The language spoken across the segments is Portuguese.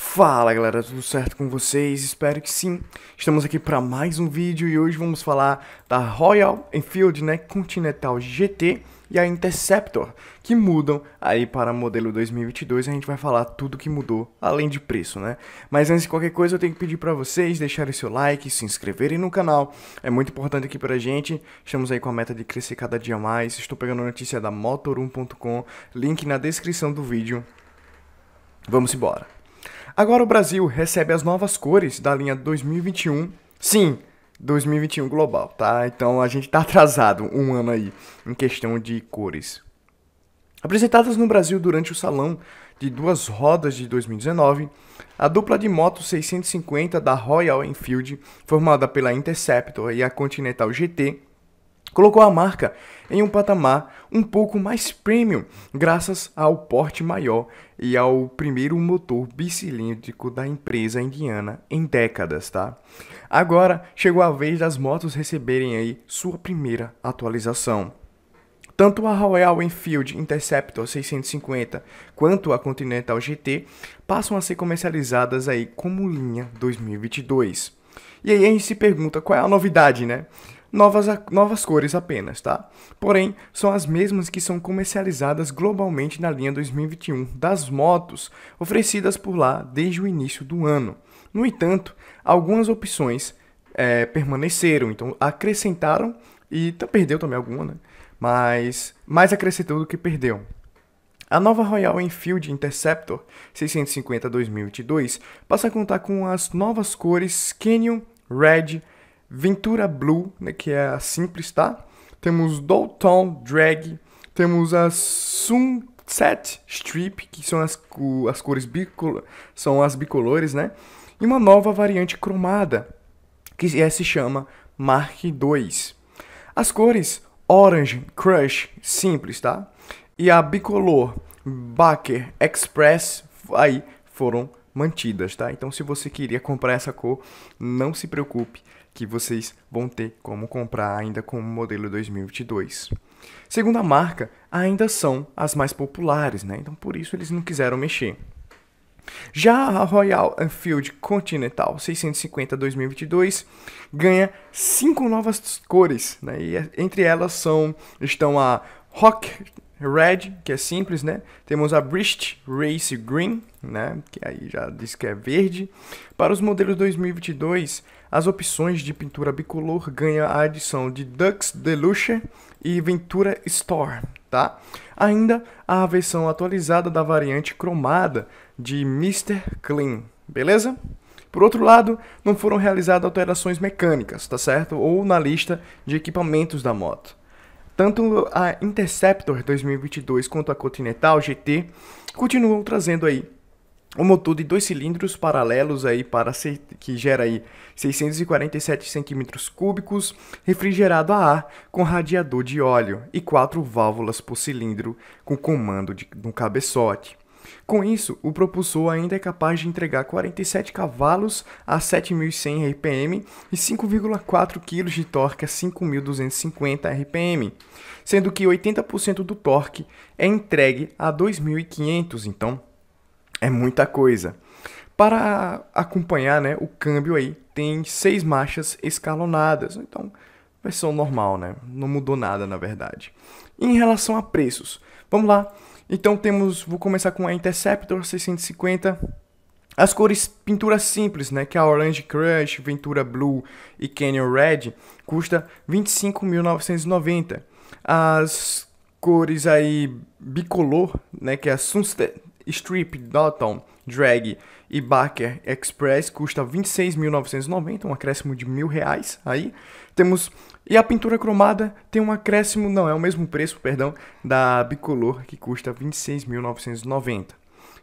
Fala galera, tudo certo com vocês? Espero que sim. Estamos aqui para mais um vídeo e hoje vamos falar da Royal Enfield né, Continental GT e a Interceptor, que mudam aí para modelo 2022, a gente vai falar tudo que mudou, além de preço, né? Mas antes de qualquer coisa, eu tenho que pedir para vocês deixarem seu like, se inscreverem no canal, é muito importante aqui a gente, estamos aí com a meta de crescer cada dia mais, estou pegando notícia da Motor1.com, link na descrição do vídeo, vamos embora. Agora o Brasil recebe as novas cores da linha 2021. Sim, 2021 global, tá? Então a gente tá atrasado um ano aí em questão de cores. Apresentadas no Brasil durante o salão de duas rodas de 2019, a dupla de moto 650 da Royal Enfield, formada pela Interceptor e a Continental GT, colocou a marca em um patamar um pouco mais premium, graças ao porte maior e ao primeiro motor bicilíndrico da empresa indiana em décadas, tá? Agora chegou a vez das motos receberem aí sua primeira atualização. Tanto a Royal Enfield Interceptor 650 quanto a Continental GT passam a ser comercializadas aí como linha 2022. E aí a gente se pergunta qual é a novidade, né? novas, novas cores apenas, tá? Porém, são as mesmas que são comercializadas globalmente na linha 2021 das motos oferecidas por lá desde o início do ano. No entanto, algumas opções é, permaneceram, então acrescentaram e perdeu também alguma, né? Mas mais acrescentou do que perdeu. A nova Royal Enfield Interceptor 650 2022 passa a contar com as novas cores Canyon, Red, Ventura Blue, né, que é a simples, tá? Temos Downtown Drag, temos a Sunset Strip, que são as, as cores bicol são as bicolores, né? E uma nova variante cromada, que é, se chama Mark II. As cores Orange Crush, simples, tá? E a bicolor Baker Express aí foram mantidas, tá? Então se você queria comprar essa cor, não se preocupe que vocês vão ter como comprar ainda com o modelo 2022. Segundo a marca, ainda são as mais populares, né? Então por isso eles não quiseram mexer. Já a Royal Enfield Continental 650 2022 ganha cinco novas cores, né? E é, entre elas são estão a Rock Red, que é simples, né? Temos a Brist Race Green, né? Que aí já diz que é verde. Para os modelos 2022, as opções de pintura bicolor ganham a adição de Dux Deluxe e Ventura Store, tá? Ainda a versão atualizada da variante cromada de Mr. Clean, beleza? Por outro lado, não foram realizadas alterações mecânicas, tá certo? Ou na lista de equipamentos da moto. Tanto a Interceptor 2022 quanto a Continental GT continuam trazendo aí um motor de dois cilindros paralelos aí para que gera aí 647 centímetros cúbicos, refrigerado a ar com radiador de óleo e quatro válvulas por cilindro com comando de, de um cabeçote. Com isso, o propulsor ainda é capaz de entregar 47 cavalos a 7.100 RPM e 5,4 kg de torque a 5.250 RPM, sendo que 80% do torque é entregue a 2.500, então é muita coisa. Para acompanhar né, o câmbio aí, tem seis marchas escalonadas, então Versão normal, né? Não mudou nada, na verdade. Em relação a preços, vamos lá. Então temos, vou começar com a Interceptor 650. As cores pintura simples, né, que é a Orange Crush, Ventura Blue e Canyon Red, custa 25.990. As cores aí bicolor, né, que é a Sunset, Strip, Dalton, Drag e Barker Express custa 26.990, um acréscimo de mil reais aí. Temos e a pintura cromada tem um acréscimo, não, é o mesmo preço, perdão, da bicolor que custa 26.990.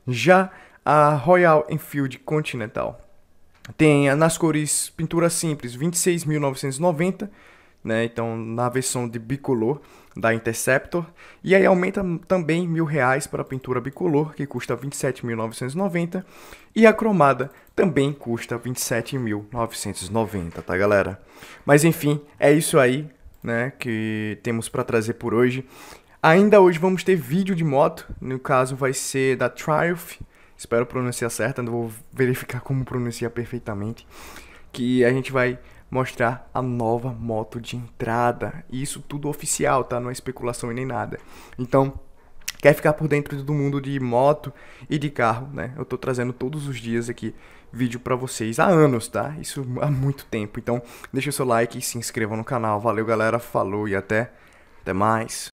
Já a Royal Enfield Continental tem nas cores pintura simples 26.990 né? Então, na versão de bicolor da Interceptor. E aí aumenta também mil reais para a pintura bicolor, que custa 27.990. E a cromada também custa 27.990, tá, galera? Mas enfim, é isso aí, né? Que temos para trazer por hoje. Ainda hoje vamos ter vídeo de moto, no caso vai ser da Triumph, espero pronunciar certo, vou verificar como pronunciar perfeitamente, que a gente vai mostrar a nova moto de entrada. E isso tudo oficial, tá? Não é especulação e nem nada. Então, quer ficar por dentro do mundo de moto e de carro, né? Eu tô trazendo todos os dias aqui vídeo para vocês há anos, tá? Isso há muito tempo. Então, deixa o seu like e se inscreva no canal. Valeu, galera. Falou e até até mais.